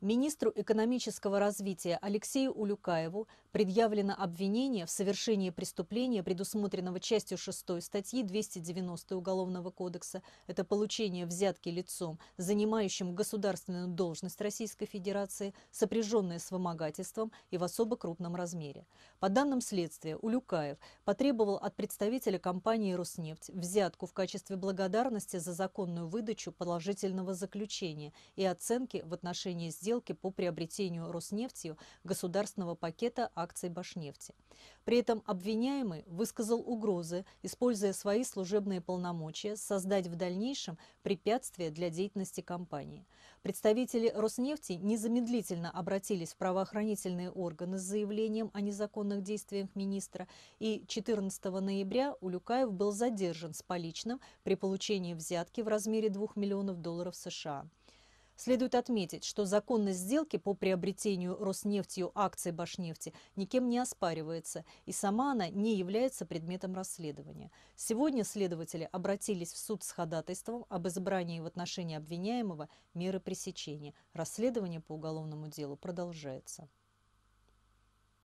Министру экономического развития Алексею Улюкаеву предъявлено обвинение в совершении преступления, предусмотренного частью 6 статьи 290 Уголовного кодекса. Это получение взятки лицом, занимающим государственную должность Российской Федерации, сопряженное с вымогательством и в особо крупном размере. По данным следствия, Улюкаев потребовал от представителя компании «Роснефть» взятку в качестве благодарности за законную выдачу положительного заключения и оценки в отношении сделки сделки по приобретению Роснефтью государственного пакета акций Башнефти. При этом обвиняемый высказал угрозы, используя свои служебные полномочия, создать в дальнейшем препятствия для деятельности компании. Представители Роснефти незамедлительно обратились в правоохранительные органы с заявлением о незаконных действиях министра, и 14 ноября Улюкаев был задержан с поличным при получении взятки в размере 2 миллионов долларов США. Следует отметить, что законность сделки по приобретению Роснефтью акций Башнефти никем не оспаривается, и сама она не является предметом расследования. Сегодня следователи обратились в суд с ходатайством об избрании в отношении обвиняемого меры пресечения. Расследование по уголовному делу продолжается.